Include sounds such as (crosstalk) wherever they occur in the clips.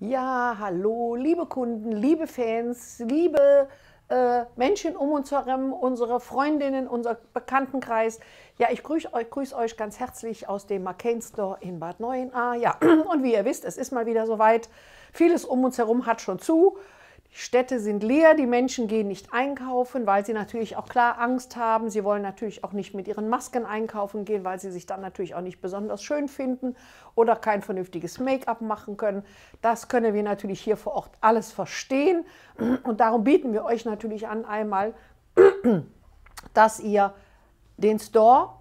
Ja, hallo, liebe Kunden, liebe Fans, liebe äh, Menschen um uns herum, unsere Freundinnen, unser Bekanntenkreis. Ja, ich grüße euch, grüß euch ganz herzlich aus dem McCain Store in Bad Neuenahr. Ja, (clears throat) und wie ihr wisst, es ist mal wieder soweit. Vieles um uns herum hat schon zu. Städte sind leer, die Menschen gehen nicht einkaufen, weil sie natürlich auch klar Angst haben. Sie wollen natürlich auch nicht mit ihren Masken einkaufen gehen, weil sie sich dann natürlich auch nicht besonders schön finden oder kein vernünftiges Make-up machen können. Das können wir natürlich hier vor Ort alles verstehen. Und darum bieten wir euch natürlich an einmal, (clears throat) dass ihr den Store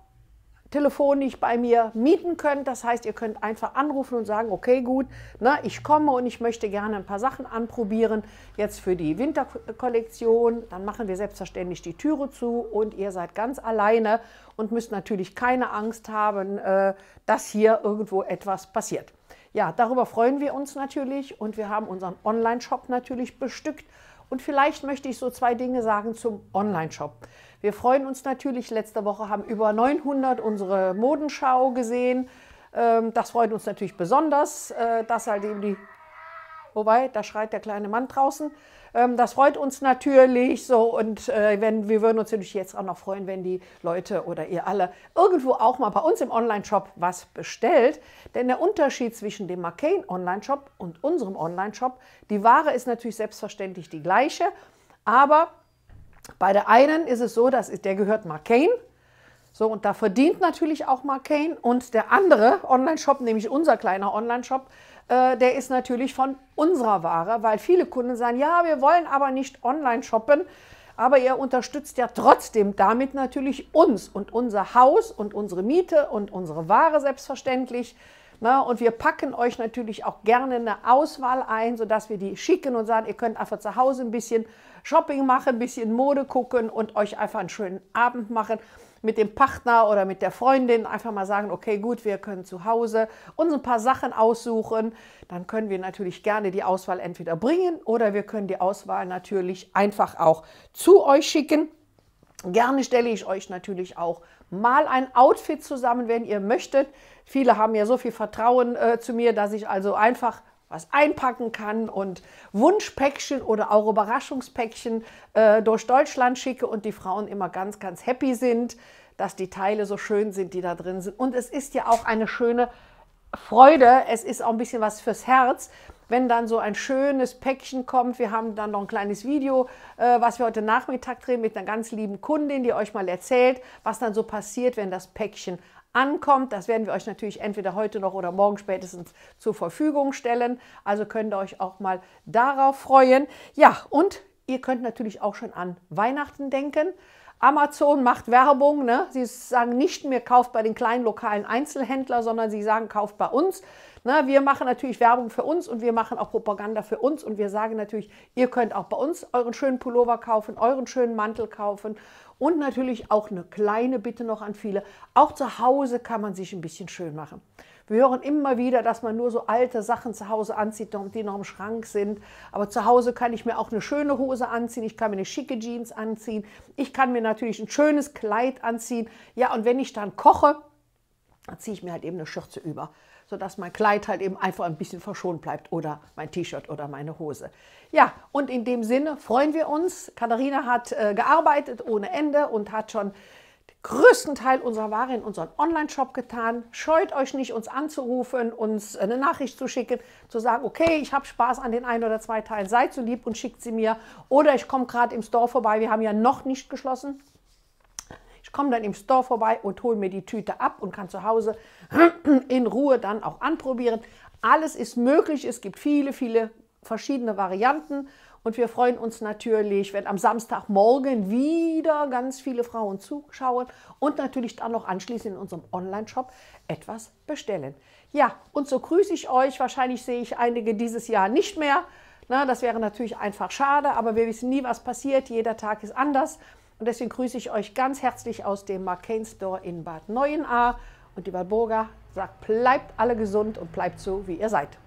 Telefon nicht bei mir mieten könnt. Das heißt, ihr könnt einfach anrufen und sagen, okay, gut, ne, ich komme und ich möchte gerne ein paar Sachen anprobieren. Jetzt für die Winterkollektion, dann machen wir selbstverständlich die Türe zu und ihr seid ganz alleine und müsst natürlich keine Angst haben, äh, dass hier irgendwo etwas passiert. Ja, darüber freuen wir uns natürlich und wir haben unseren Online-Shop natürlich bestückt und vielleicht möchte ich so zwei Dinge sagen zum Online-Shop. Wir freuen uns natürlich, letzte Woche haben über 900 unsere Modenschau gesehen. Ähm, das freut uns natürlich besonders, äh, dass halt eben die Wobei, da schreit der kleine Mann draußen. Ähm, das freut uns natürlich so. Und äh, wenn, wir würden uns natürlich jetzt auch noch freuen, wenn die Leute oder ihr alle irgendwo auch mal bei uns im Online-Shop was bestellt. Denn der Unterschied zwischen dem McCain Online-Shop und unserem Online-Shop, die Ware ist natürlich selbstverständlich die gleiche. Aber bei der einen ist es so, dass der gehört McCain. So, und da verdient natürlich auch McCain. Und der andere Online-Shop, nämlich unser kleiner Online-Shop, äh, der ist natürlich von unserer Ware, weil viele Kunden sagen, ja, wir wollen aber nicht online shoppen, aber ihr unterstützt ja trotzdem damit natürlich uns und unser Haus und unsere Miete und unsere Ware selbstverständlich. Na, und wir packen euch natürlich auch gerne eine Auswahl ein, sodass wir die schicken und sagen, ihr könnt einfach zu Hause ein bisschen Shopping machen, ein bisschen Mode gucken und euch einfach einen schönen Abend machen mit dem Partner oder mit der Freundin einfach mal sagen, okay, gut, wir können zu Hause uns ein paar Sachen aussuchen. Dann können wir natürlich gerne die Auswahl entweder bringen oder wir können die Auswahl natürlich einfach auch zu euch schicken. Gerne stelle ich euch natürlich auch mal ein Outfit zusammen, wenn ihr möchtet. Viele haben ja so viel Vertrauen äh, zu mir, dass ich also einfach was einpacken kann und Wunschpäckchen oder auch Überraschungspäckchen äh, durch Deutschland schicke und die Frauen immer ganz, ganz happy sind, dass die Teile so schön sind, die da drin sind. Und es ist ja auch eine schöne Freude, es ist auch ein bisschen was fürs Herz, wenn dann so ein schönes Päckchen kommt. Wir haben dann noch ein kleines Video, äh, was wir heute Nachmittag drehen mit einer ganz lieben Kundin, die euch mal erzählt, was dann so passiert, wenn das Päckchen ankommt. Das werden wir euch natürlich entweder heute noch oder morgen spätestens zur Verfügung stellen. Also könnt ihr euch auch mal darauf freuen. Ja, und ihr könnt natürlich auch schon an Weihnachten denken. Amazon macht Werbung. Ne? Sie sagen nicht mehr, kauft bei den kleinen lokalen Einzelhändlern, sondern sie sagen, kauft bei uns. Na, wir machen natürlich Werbung für uns und wir machen auch Propaganda für uns und wir sagen natürlich, ihr könnt auch bei uns euren schönen Pullover kaufen, euren schönen Mantel kaufen und natürlich auch eine kleine Bitte noch an viele. Auch zu Hause kann man sich ein bisschen schön machen. Wir hören immer wieder, dass man nur so alte Sachen zu Hause anzieht, die noch im Schrank sind. Aber zu Hause kann ich mir auch eine schöne Hose anziehen, ich kann mir eine schicke Jeans anziehen, ich kann mir natürlich ein schönes Kleid anziehen. Ja, und wenn ich dann koche, dann ziehe ich mir halt eben eine Schürze über, sodass mein Kleid halt eben einfach ein bisschen verschont bleibt oder mein T-Shirt oder meine Hose. Ja, und in dem Sinne freuen wir uns. Katharina hat äh, gearbeitet ohne Ende und hat schon den größten Teil unserer Ware in unseren Online-Shop getan. Scheut euch nicht, uns anzurufen, uns eine Nachricht zu schicken, zu sagen, okay, ich habe Spaß an den ein oder zwei Teilen, seid so lieb und schickt sie mir. Oder ich komme gerade im Store vorbei, wir haben ja noch nicht geschlossen komm dann im Store vorbei und hole mir die Tüte ab und kann zu Hause (clears throat) in Ruhe dann auch anprobieren. Alles ist möglich, es gibt viele, viele verschiedene Varianten und wir freuen uns natürlich, wenn am Samstagmorgen wieder ganz viele Frauen zuschauen und natürlich dann noch anschließend in unserem Online-Shop etwas bestellen. Ja, und so grüße ich euch. Wahrscheinlich sehe ich einige dieses Jahr nicht mehr. Na, das wäre natürlich einfach schade, aber wir wissen nie, was passiert. Jeder Tag ist anders. Und deswegen grüße ich euch ganz herzlich aus dem Marcane Store in Bad Neuenahr. Und die Walburga sagt, bleibt alle gesund und bleibt so, wie ihr seid.